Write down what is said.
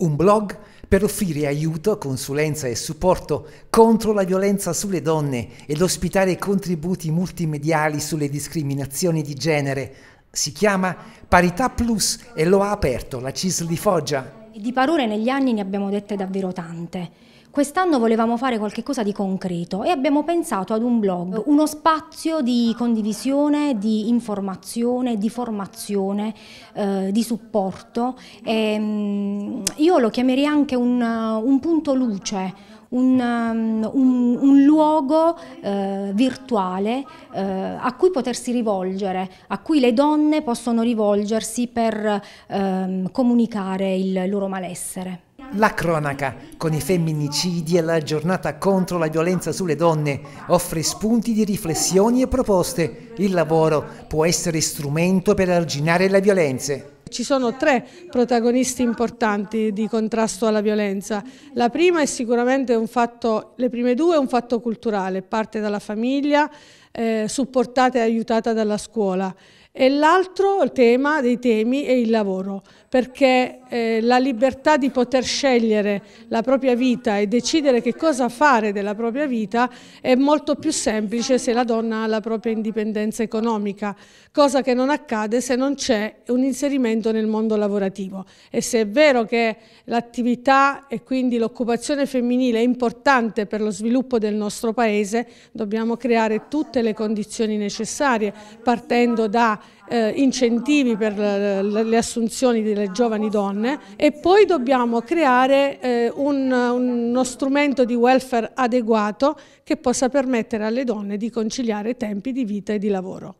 un blog per offrire aiuto, consulenza e supporto contro la violenza sulle donne ed ospitare contributi multimediali sulle discriminazioni di genere. Si chiama Parità Plus e lo ha aperto la CISL di Foggia. Di parole negli anni ne abbiamo dette davvero tante quest'anno volevamo fare qualcosa di concreto e abbiamo pensato ad un blog, uno spazio di condivisione, di informazione, di formazione, eh, di supporto. E, ehm, io lo chiamerei anche un, un punto luce, un, um, un, un, luogo eh, virtuale eh, a cui potersi rivolgere, a cui le donne possono rivolgersi per ehm, comunicare il loro malessere. La cronaca, con i femminicidi e la giornata contro la violenza sulle donne, offre spunti di riflessioni e proposte. Il lavoro può essere strumento per arginare le violenze. Ci sono tre protagonisti importanti di contrasto alla violenza. La prima è sicuramente un fatto, le prime due è un fatto culturale, parte dalla famiglia, eh, supportata e aiutata dalla scuola. E l'altro tema dei temi è il lavoro, perché eh, la libertà di poter scegliere la propria vita e decidere che cosa fare della propria vita è molto più semplice se la donna ha la propria indipendenza economica, cosa che non accade se non c'è un inserimento nel mondo lavorativo. E se è vero che l'attività e quindi l'occupazione femminile è importante per lo sviluppo del nostro Paese, dobbiamo creare tutte le condizioni necessarie, partendo da eh, incentivi per le assunzioni delle giovani donne e poi dobbiamo creare eh, un, uno strumento di welfare adeguato che possa permettere alle donne di conciliare tempi di vita e di lavoro.